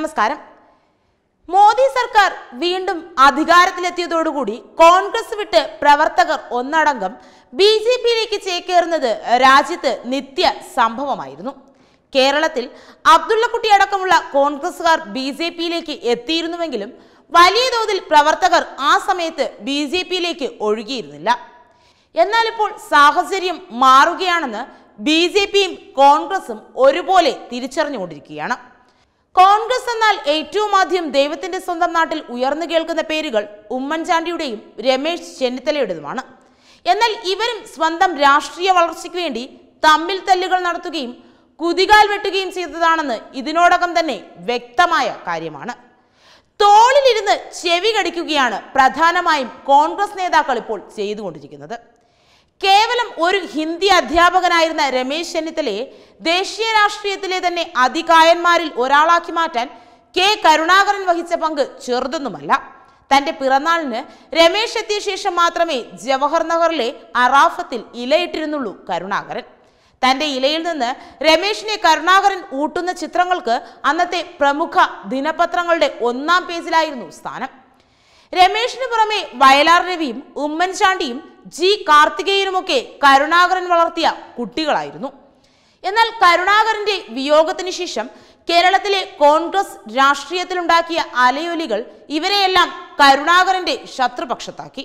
നമസ്കാരം മോദി സർക്കാർ വീണ്ടും അധികാരത്തിലെത്തിയതോടുകൂടി കോൺഗ്രസ് വിട്ട് പ്രവർത്തകർ ഒന്നടങ്കം ബി ജെ പിയിലേക്ക് ചേക്കേറുന്നത് രാജ്യത്ത് നിത്യ സംഭവമായിരുന്നു കേരളത്തിൽ അബ്ദുള്ളക്കുട്ടി അടക്കമുള്ള കോൺഗ്രസുകാർ ബി ജെ പിയിലേക്ക് എത്തിയിരുന്നുവെങ്കിലും വലിയ തോതിൽ പ്രവർത്തകർ ആ സമയത്ത് ബി ജെ പിയിലേക്ക് ഒഴുകിയിരുന്നില്ല എന്നാൽ ഇപ്പോൾ സാഹചര്യം മാറുകയാണെന്ന് ബി ജെ പിയും കോൺഗ്രസും ഒരുപോലെ തിരിച്ചറിഞ്ഞുകൊണ്ടിരിക്കുകയാണ് കോൺഗ്രസ് എന്നാൽ ഏറ്റവും ആദ്യം ദൈവത്തിന്റെ സ്വന്തം നാട്ടിൽ ഉയർന്നു കേൾക്കുന്ന പേരുകൾ ഉമ്മൻചാണ്ടിയുടെയും രമേശ് ചെന്നിത്തലയുടേതുമാണ് എന്നാൽ ഇവരും സ്വന്തം രാഷ്ട്രീയ വളർച്ചയ്ക്ക് വേണ്ടി തമ്മിൽ തല്ലുകൾ നടത്തുകയും കുതികാൽ വെട്ടുകയും ചെയ്തതാണെന്ന് ഇതിനോടകം തന്നെ വ്യക്തമായ കാര്യമാണ് തോളിലിരുന്ന് ചെവി കടിക്കുകയാണ് പ്രധാനമായും കോൺഗ്രസ് നേതാക്കൾ ഇപ്പോൾ ചെയ്തുകൊണ്ടിരിക്കുന്നത് കേവലം ഒരു ഹിന്ദി അധ്യാപകനായിരുന്ന രമേശ് ചെന്നിത്തലയെ ദേശീയ രാഷ്ട്രീയത്തിലെ തന്നെ അതികായന്മാരിൽ ഒരാളാക്കി മാറ്റാൻ കെ കരുണാകരൻ വഹിച്ച പങ്ക് ചെറുതൊന്നുമല്ല തന്റെ പിറന്നാളിന് രമേശ് എത്തിയ ശേഷം മാത്രമേ ജവഹർ നഗറിലെ അറാഫത്തിൽ ഇലയിട്ടിരുന്നുള്ളൂ കരുണാകരൻ തന്റെ ഇലയിൽ നിന്ന് രമേശിനെ കരുണാകരൻ ഊട്ടുന്ന ചിത്രങ്ങൾക്ക് അന്നത്തെ പ്രമുഖ ദിനപത്രങ്ങളുടെ ഒന്നാം പേജിലായിരുന്നു സ്ഥാനം രമേശിന് പുറമെ വയലാർ രവിയും ഉമ്മൻചാണ്ടിയും ജി കാർത്തികേയനുമൊക്കെ കരുണാകരൻ വളർത്തിയ കുട്ടികളായിരുന്നു എന്നാൽ കരുണാകരന്റെ വിയോഗത്തിന് ശേഷം കേരളത്തിലെ കോൺഗ്രസ് രാഷ്ട്രീയത്തിലുണ്ടാക്കിയ അലയൊലികൾ ഇവരെയെല്ലാം കരുണാകരന്റെ ശത്രുപക്ഷത്താക്കി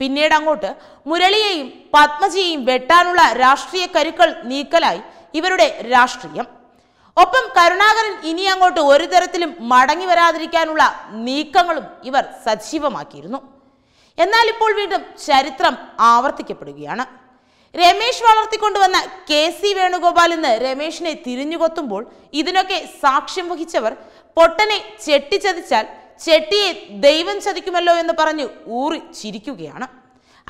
പിന്നീട് അങ്ങോട്ട് മുരളിയെയും പത്മജിയെയും വെട്ടാനുള്ള രാഷ്ട്രീയ കരുക്കൾ നീക്കലായി ഇവരുടെ രാഷ്ട്രീയം ഒപ്പം കരുണാകരൻ ഇനി അങ്ങോട്ട് ഒരു തരത്തിലും മടങ്ങി വരാതിരിക്കാനുള്ള നീക്കങ്ങളും ഇവർ സജീവമാക്കിയിരുന്നു എന്നാൽ ഇപ്പോൾ വീണ്ടും ചരിത്രം ആവർത്തിക്കപ്പെടുകയാണ് രമേശ് വളർത്തിക്കൊണ്ടുവന്ന കെ സി വേണുഗോപാൽ എന്ന് രമേഷിനെ തിരിഞ്ഞുകൊത്തുമ്പോൾ ഇതിനൊക്കെ സാക്ഷ്യം വഹിച്ചവർ പൊട്ടനെ ചെട്ടിച്ചതിച്ചാൽ ചെട്ടിയെ ദൈവം ചതിക്കുമല്ലോ എന്ന് പറഞ്ഞ് ഊറി ചിരിക്കുകയാണ്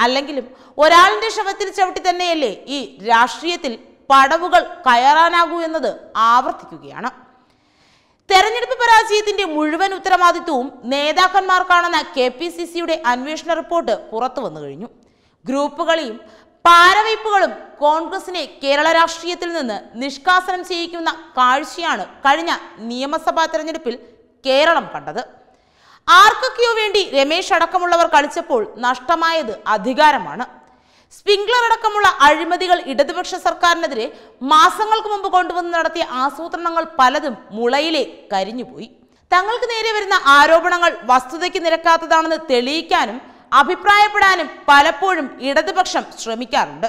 അല്ലെങ്കിലും ഒരാളിൻ്റെ ശവത്തിൽ ചവിട്ടി തന്നെയല്ലേ ഈ രാഷ്ട്രീയത്തിൽ പടവുകൾ കയറാനാകൂ എന്നത് ആവർത്തിക്കുകയാണ് തെരഞ്ഞെടുപ്പ് പരാജയത്തിന്റെ മുഴുവൻ ഉത്തരവാദിത്വവും നേതാക്കന്മാർക്കാണെന്ന കെ പി സി സിയുടെ അന്വേഷണ റിപ്പോർട്ട് പുറത്തു വന്നു കഴിഞ്ഞു ഗ്രൂപ്പുകളെയും പാരവയ്പ്പുകളും കോൺഗ്രസിനെ കേരള രാഷ്ട്രീയത്തിൽ നിന്ന് നിഷ്കാസനം ചെയ്യിക്കുന്ന കാഴ്ചയാണ് കഴിഞ്ഞ നിയമസഭാ തെരഞ്ഞെടുപ്പിൽ കേരളം കണ്ടത് ആർക്കൊക്കെയോ വേണ്ടി രമേശ് അടക്കമുള്ളവർ കളിച്ചപ്പോൾ നഷ്ടമായത് അധികാരമാണ് സ്പിംഗ്ലർ അടക്കമുള്ള അഴിമതികൾ ഇടതുപക്ഷ സർക്കാരിനെതിരെ മാസങ്ങൾക്ക് മുമ്പ് കൊണ്ടുവന്ന് നടത്തിയ ആസൂത്രണങ്ങൾ പലതും മുളയിലെ കരിഞ്ഞുപോയി തങ്ങൾക്ക് നേരെ വരുന്ന ആരോപണങ്ങൾ വസ്തുതയ്ക്ക് നിരക്കാത്തതാണെന്ന് തെളിയിക്കാനും അഭിപ്രായപ്പെടാനും പലപ്പോഴും ഇടതുപക്ഷം ശ്രമിക്കാറുണ്ട്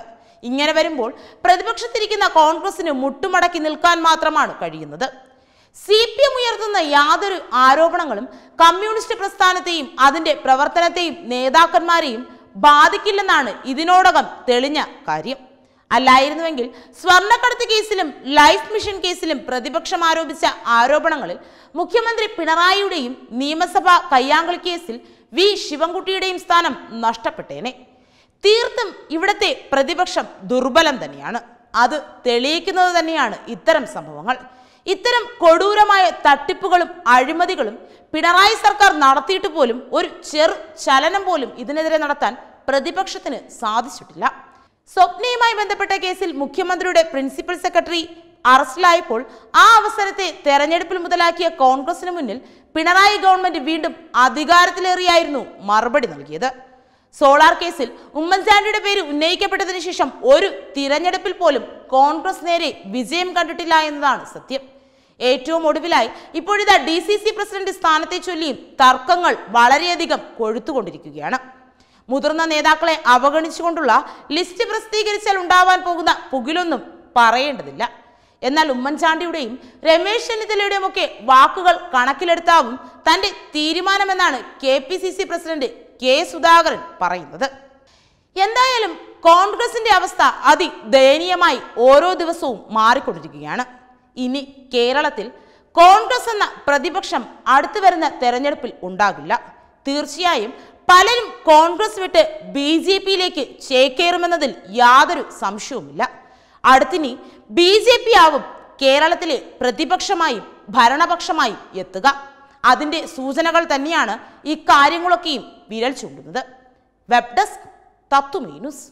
ഇങ്ങനെ വരുമ്പോൾ പ്രതിപക്ഷത്തിരിക്കുന്ന കോൺഗ്രസിന് മുട്ടുമടക്കി നിൽക്കാൻ മാത്രമാണ് കഴിയുന്നത് സി പി എം ഉയർത്തുന്ന യാതൊരു ആരോപണങ്ങളും കമ്മ്യൂണിസ്റ്റ് പ്രസ്ഥാനത്തെയും അതിന്റെ പ്രവർത്തനത്തെയും നേതാക്കന്മാരെയും ബാധിക്കില്ലെന്നാണ് ഇതിനോടകം തെളിഞ്ഞ കാര്യം അല്ലായിരുന്നുവെങ്കിൽ സ്വർണ്ണക്കടത്ത് കേസിലും ലൈഫ് മിഷൻ കേസിലും പ്രതിപക്ഷം ആരോപിച്ച ആരോപണങ്ങളിൽ മുഖ്യമന്ത്രി പിണറായിയുടെയും നിയമസഭാ കയ്യാങ്കളി കേസിൽ വി ശിവൻകുട്ടിയുടെയും സ്ഥാനം നഷ്ടപ്പെട്ടേനെ തീർത്തും ഇവിടത്തെ പ്രതിപക്ഷം ദുർബലം തന്നെയാണ് അത് തെളിയിക്കുന്നത് തന്നെയാണ് ഇത്തരം സംഭവങ്ങൾ ഇത്തരം കൊടൂരമായ തട്ടിപ്പുകളും അഴിമതികളും പിണറായി സർക്കാർ നടത്തിയിട്ട് പോലും ഒരു ചെറു ചലനം പോലും ഇതിനെതിരെ നടത്താൻ പ്രതിപക്ഷത്തിന് സാധിച്ചിട്ടില്ല സ്വപ്നയുമായി ബന്ധപ്പെട്ട കേസിൽ മുഖ്യമന്ത്രിയുടെ പ്രിൻസിപ്പൽ സെക്രട്ടറി അറസ്റ്റിലായപ്പോൾ ആ അവസരത്തെ തെരഞ്ഞെടുപ്പിൽ മുതലാക്കിയ കോൺഗ്രസിന് മുന്നിൽ പിണറായി ഗവൺമെന്റ് വീണ്ടും അധികാരത്തിലേറിയായിരുന്നു മറുപടി നൽകിയത് സോളാർ കേസിൽ ഉമ്മൻചാണ്ടിയുടെ പേര് ഉന്നയിക്കപ്പെട്ടതിന് ശേഷം ഒരു തിരഞ്ഞെടുപ്പിൽ പോലും കോൺഗ്രസ് നേരെ വിജയം കണ്ടിട്ടില്ല എന്നതാണ് സത്യം ഏറ്റവും ഒടുവിലായി ഇപ്പോഴിതാ ഡി സി സി പ്രസിഡന്റ് സ്ഥാനത്തെ ചൊല്ലിയും തർക്കങ്ങൾ വളരെയധികം കൊഴുത്തുകൊണ്ടിരിക്കുകയാണ് മുതിർന്ന നേതാക്കളെ അവഗണിച്ചുകൊണ്ടുള്ള ലിസ്റ്റ് പ്രസിദ്ധീകരിച്ചാൽ ഉണ്ടാവാൻ പോകുന്ന പുകിലൊന്നും പറയേണ്ടതില്ല എന്നാൽ ഉമ്മൻചാണ്ടിയുടെയും രമേശ് ചെന്നിത്തലയുടെയും ഒക്കെ വാക്കുകൾ കണക്കിലെടുത്താവും തന്റെ തീരുമാനമെന്നാണ് K P C C president K Sudhakaran പറയുന്നത് എന്തായാലും കോൺഗ്രസിന്റെ അവസ്ഥ അതിദയനീയമായി ഓരോ ദിവസവും മാറിക്കൊണ്ടിരിക്കുകയാണ് ഇനി കേരളത്തിൽ കോൺഗ്രസ് എന്ന പ്രതിപക്ഷം അടുത്തു വരുന്ന തെരഞ്ഞെടുപ്പിൽ ഉണ്ടാകില്ല തീർച്ചയായും പലരും കോൺഗ്രസ് വിട്ട് ബി ജെ പിയിലേക്ക് ചേക്കേറുമെന്നതിൽ യാതൊരു സംശയവുമില്ല അടുത്തിനി ബി ജെ പി ആവും കേരളത്തിലെ പ്രതിപക്ഷമായും ഭരണപക്ഷമായും എത്തുക അതിൻ്റെ സൂചനകൾ തന്നെയാണ് ഇക്കാര്യങ്ങളൊക്കെയും വിരൽ ചൂണ്ടുന്നത് വെബ് ഡെസ്ക് തത്വമീനുസ്